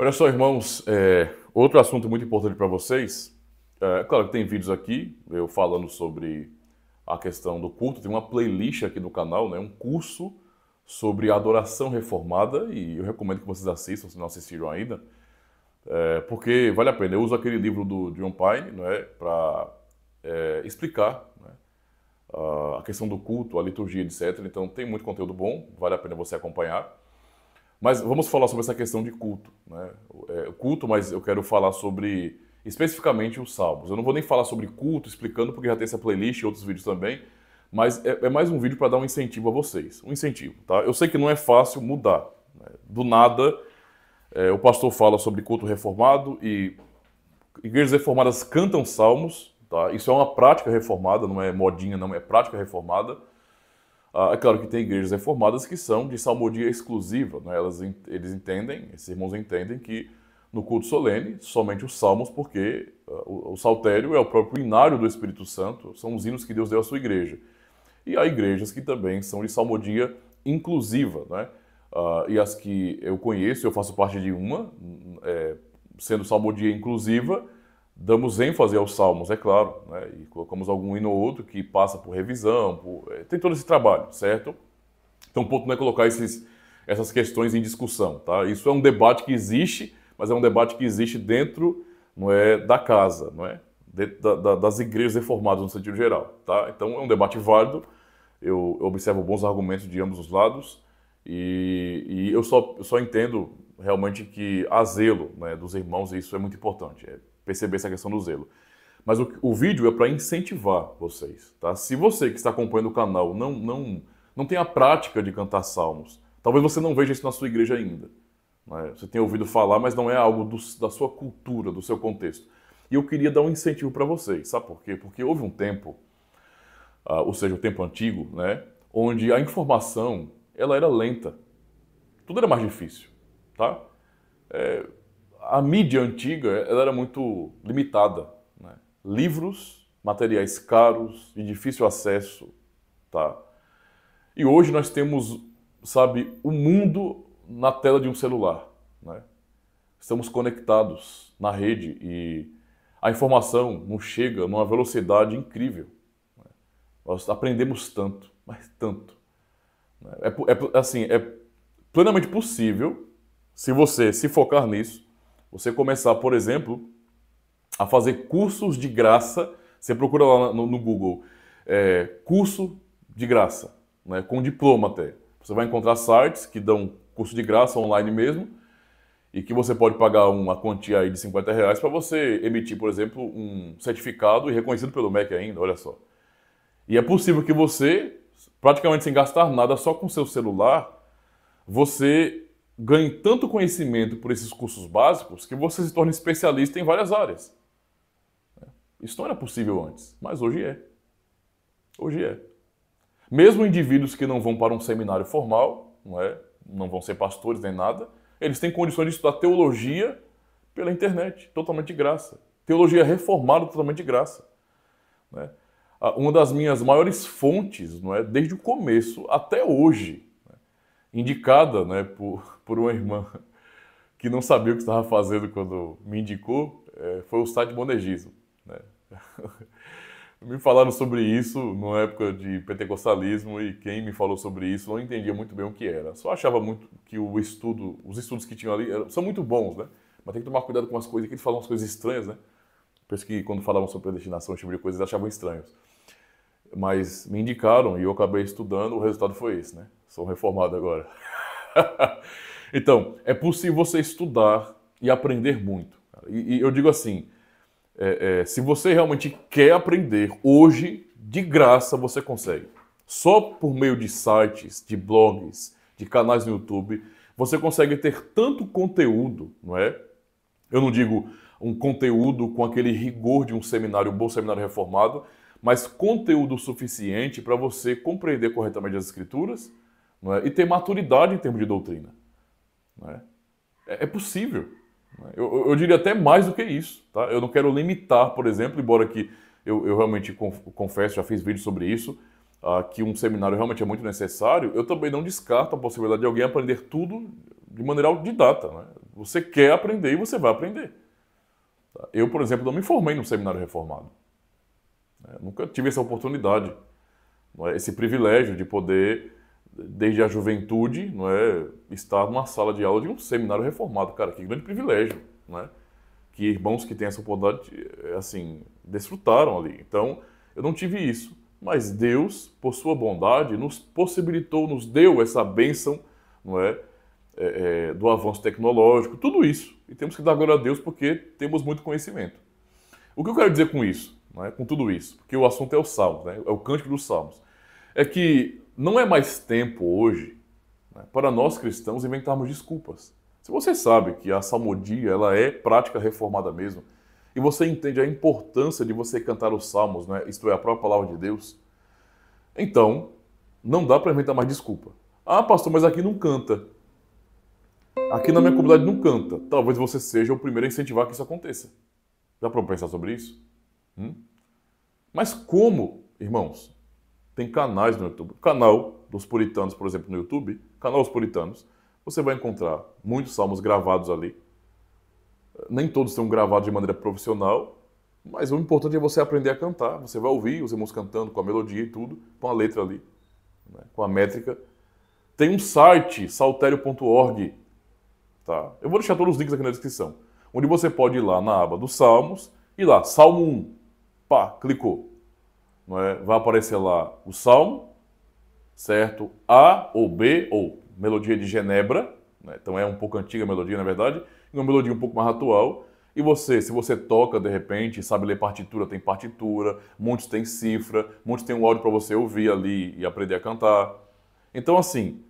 Olha só, irmãos, é, outro assunto muito importante para vocês. É, claro que tem vídeos aqui, eu falando sobre a questão do culto, tem uma playlist aqui no canal, né, um curso sobre adoração reformada, e eu recomendo que vocês assistam, se não assistiram ainda, é, porque vale a pena. Eu uso aquele livro do John Pine né, para é, explicar né, a questão do culto, a liturgia, etc. Então tem muito conteúdo bom, vale a pena você acompanhar. Mas vamos falar sobre essa questão de culto. Né? É, culto, mas eu quero falar sobre especificamente os salmos. Eu não vou nem falar sobre culto, explicando, porque já tem essa playlist e outros vídeos também. Mas é, é mais um vídeo para dar um incentivo a vocês. Um incentivo, tá? Eu sei que não é fácil mudar. Né? Do nada, é, o pastor fala sobre culto reformado e igrejas reformadas cantam salmos. Tá? Isso é uma prática reformada, não é modinha, não é prática reformada. Ah, é claro que tem igrejas reformadas que são de salmodia exclusiva, né? Elas, eles entendem, esses irmãos entendem que no culto solene, somente os salmos, porque ah, o, o, saltério é o próprio hinário do Espírito Santo, são os hinos que Deus deu à sua igreja. E há igrejas que também são de salmodia inclusiva, né? Ah, e as que eu conheço, eu faço parte de uma, hum, é, sendo salmodia inclusiva, damos ênfase aos salmos, é claro, né? e colocamos algum hino ou outro que passa por revisão, por... É, tem todo esse trabalho, certo? Então o ponto não é colocar esses, essas questões em discussão, tá? Isso é um debate que existe, mas é um debate que existe dentro não é, da casa, não é? Dentro da, da, das igrejas reformadas no sentido geral, tá? Então é um debate válido, eu, eu observo bons argumentos de ambos os lados, e, e eu, só, eu só entendo realmente que há zelo né, dos irmãos, e isso é muito importante. É, perceber essa questão do zelo. Mas o, o vídeo é para incentivar vocês, tá? Se você que está acompanhando o canal não, não, não tem a prática de cantar salmos, talvez você não veja isso na sua igreja ainda. Né? Você tem ouvido falar, mas não é algo do, da sua cultura, do seu contexto. E eu queria dar um incentivo para vocês, sabe por quê? Porque houve um tempo, ah, ou seja, o um tempo antigo, né? Onde a informação, ela era lenta. Tudo era mais difícil, tá? É, a mídia antiga ela era muito limitada. Né? Livros, materiais caros, de difícil acesso. Tá? E hoje nós temos, sabe, o mundo na tela de um celular. Né? Estamos conectados na rede e a informação nos chega numa velocidade incrível. Né? Nós aprendemos tanto, mas tanto. Né? É, é, assim, é plenamente possível, se você se focar nisso, você começar, por exemplo, a fazer cursos de graça. Você procura lá no, no Google é, curso de graça, né, com diploma até. Você vai encontrar sites que dão curso de graça online mesmo e que você pode pagar uma quantia aí de 50 reais para você emitir, por exemplo, um certificado e reconhecido pelo MEC ainda, olha só. E é possível que você, praticamente sem gastar nada, só com seu celular, você ganhe tanto conhecimento por esses cursos básicos que você se torne especialista em várias áreas. Isso não era possível antes, mas hoje é. Hoje é. Mesmo indivíduos que não vão para um seminário formal, não, é? não vão ser pastores nem nada, eles têm condições de estudar teologia pela internet, totalmente de graça. Teologia reformada, totalmente de graça. Né? Ah, uma das minhas maiores fontes, não é? desde o começo até hoje, indicada né, por, por uma irmã que não sabia o que estava fazendo quando me indicou, é, foi o site Monegismo. Né? me falaram sobre isso numa época de pentecostalismo e quem me falou sobre isso não entendia muito bem o que era. Só achava muito que o estudo, os estudos que tinham ali eram, são muito bons, né? Mas tem que tomar cuidado com as coisas, que eles falam umas coisas estranhas, né? Por isso que quando falavam sobre predestinação, esse tipo de coisas, eles achavam estranhos. Mas me indicaram e eu acabei estudando, o resultado foi esse, né? Sou reformado agora. então, é possível você estudar e aprender muito. E, e eu digo assim: é, é, se você realmente quer aprender, hoje, de graça, você consegue. Só por meio de sites, de blogs, de canais no YouTube, você consegue ter tanto conteúdo, não é? Eu não digo um conteúdo com aquele rigor de um seminário, um bom seminário reformado, mas conteúdo suficiente para você compreender corretamente as escrituras, é? e ter maturidade em termos de doutrina. É? é? é? possível. É? Eu, eu, diria até mais do que isso. Tá? Eu não quero limitar, por exemplo, embora que eu, eu realmente confesso, já fiz vídeo sobre isso, uh, que um seminário realmente é muito necessário, eu também não descarto a possibilidade de alguém aprender tudo de maneira autodidata. Né? Você quer aprender e você vai aprender. Tá? Eu, por exemplo, não me formei num seminário reformado. Eu né? nunca tive essa oportunidade, é? esse privilégio de poder desde a juventude, não é, estar numa sala de aula de um seminário reformado, cara, que grande privilégio, né? Que irmãos que têm essa oportunidade, eh, assim, desfrutaram ali. Então, eu não tive isso, mas Deus, por sua bondade, nos possibilitou, nos deu essa bênção, não é, é, é do avanço tecnológico, tudo isso. E temos que dar glória a Deus porque temos muito conhecimento. O que eu quero dizer com isso, é, com tudo isso, porque o assunto é o Salmo, né, é o cântico dos Salmos, é que não é mais tempo hoje né, para nós cristãos inventarmos desculpas. Se você sabe que a salmodia ela é prática reformada mesmo, e você entende a importância de você cantar os salmos, né, isto é, a própria palavra de Deus, então não dá para inventar mais desculpa. Ah, pastor, mas aqui não canta. Aqui na minha comunidade não canta. Talvez você seja o primeiro a incentivar que isso aconteça. Dá para pensar sobre isso? Hum? Mas como, irmãos, tem canais no YouTube. Canal dos puritanos, por exemplo, no YouTube, canal dos puritanos, você vai encontrar muitos salmos gravados ali. Nem todos estão gravados de maneira profissional, mas o importante é você aprender a cantar. Você vai ouvir os irmãos cantando com a melodia e tudo, com a letra ali, né? com a métrica. Tem um site, salterio.org. Tá? Eu vou deixar todos os links aqui na descrição. Onde você pode ir lá na aba dos Salmos e lá, Salmo 1. Pá, clicou. É? Vai aparecer lá o salmo, certo? A ou B, ou melodia de Genebra, né? então é um pouco antiga a melodia, na verdade, e uma melodia um pouco mais atual. E você, se você toca de repente, sabe ler partitura, tem partitura, muitos tem cifra, muitos tem um áudio para você ouvir ali e aprender a cantar. Então, assim,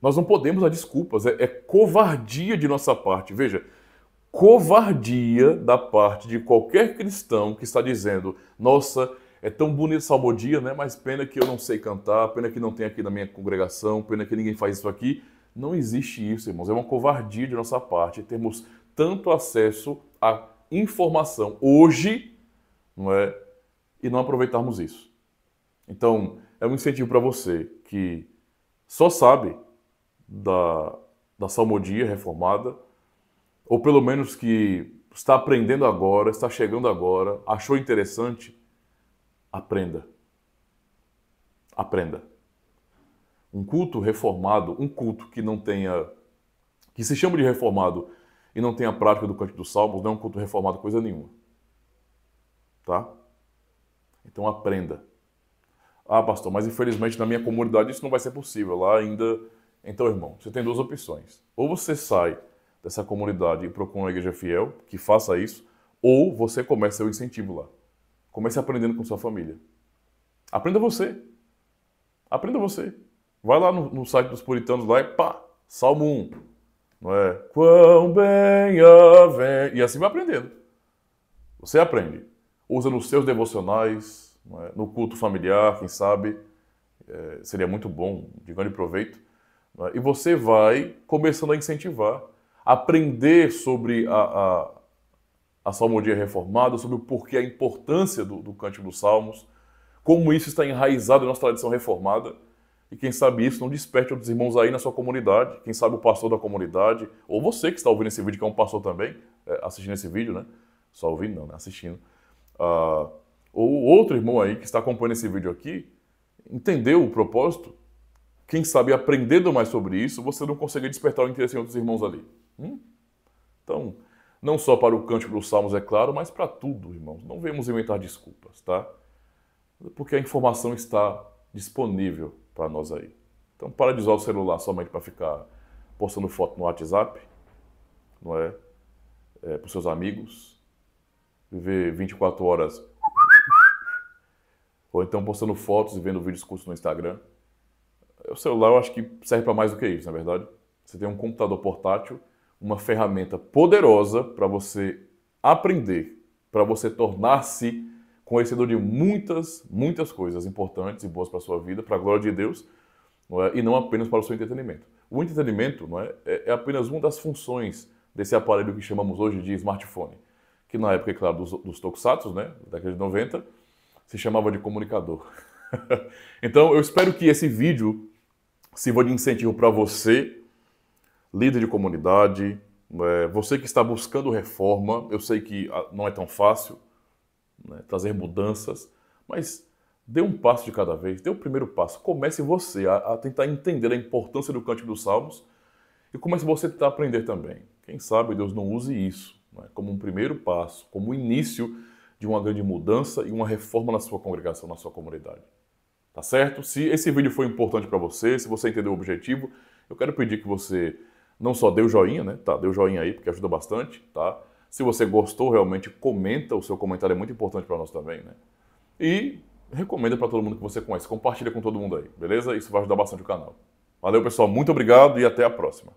nós não podemos dar desculpas, é, é covardia de nossa parte. Veja, covardia da parte de qualquer cristão que está dizendo, nossa, é tão bonito salmodia, né? Mas pena que eu não sei cantar, pena que não tem aqui na minha congregação, pena que ninguém faz isso aqui. Não existe isso, irmãos. É uma covardia de nossa parte termos tanto acesso à informação hoje, não é? E não aproveitarmos isso. Então, é um incentivo para você que só sabe da, da salmodia reformada, ou pelo menos que está aprendendo agora, está chegando agora, achou interessante Aprenda. Aprenda. Um culto reformado, um culto que não tenha. que se chama de reformado e não tenha prática do canto dos salmos, não é um culto reformado coisa nenhuma. Tá? Então aprenda. Ah, pastor, mas infelizmente na minha comunidade isso não vai ser possível. Lá ainda. Então, irmão, você tem duas opções. Ou você sai dessa comunidade e procura uma igreja fiel que faça isso, ou você começa o incentivo lá. Comece aprendendo com sua família. Aprenda você. Aprenda você. Vai lá no, no site dos puritanos lá e pá, Salmo 1. Não é? Quão bem vem. E assim vai aprendendo. Você aprende. Usa nos seus devocionais, é? no culto familiar, quem sabe. É, seria muito bom, de grande proveito. É? E você vai começando a incentivar, aprender sobre a, a a Salmodia é Reformada, sobre o porquê, a importância do, do Cântico dos Salmos, como isso está enraizado na nossa tradição reformada. E quem sabe isso não desperte outros irmãos aí na sua comunidade, quem sabe o pastor da comunidade, ou você que está ouvindo esse vídeo, que é um pastor também, é, assistindo esse vídeo, né? Só ouvindo, não, né? Assistindo. Uh, ou outro irmão aí que está acompanhando esse vídeo aqui, entendeu o propósito, quem sabe aprendendo mais sobre isso, você não consegue despertar o interesse em outros irmãos ali. Hum? Então, não só para o cântico dos Salmos, é claro, mas para tudo, irmãos. Não vemos inventar desculpas, tá? Porque a informação está disponível para nós aí. Então, para de usar o celular somente para ficar postando foto no WhatsApp, não é? é para os seus amigos. Viver 24 horas. Ou então postando fotos e vendo vídeos curtos no Instagram. O celular eu acho que serve para mais do que isso, na é verdade. Você tem um computador portátil uma ferramenta poderosa para você aprender, para você tornar-se conhecedor de muitas, muitas coisas importantes e boas para a sua vida, para a glória de Deus, não é? e não apenas para o seu entretenimento. O entretenimento não é? é? é apenas uma das funções desse aparelho que chamamos hoje de smartphone, que na época, é claro, dos, dos tokusatsu, né, da década de 90, se chamava de comunicador. então, eu espero que esse vídeo sirva de incentivo para você líder de comunidade, é, você que está buscando reforma, eu sei que ah, não é tão fácil né, trazer mudanças, mas dê um passo de cada vez, dê o primeiro passo. Comece você a, a, tentar entender a importância do Cântico dos Salmos e comece você a tentar aprender também. Quem sabe Deus não use isso né, como um primeiro passo, como o início de uma grande mudança e uma reforma na sua congregação, na sua comunidade. Tá certo? Se esse vídeo foi importante para você, se você entendeu o objetivo, eu quero pedir que você não só dê o joinha, né? Tá, dê o joinha aí, porque ajuda bastante, tá? Se você gostou, realmente comenta, o seu comentário é muito importante para nós também, né? E recomenda para todo mundo que você conhece, compartilha com todo mundo aí, beleza? Isso vai ajudar bastante o canal. Valeu, pessoal, muito obrigado e até a próxima.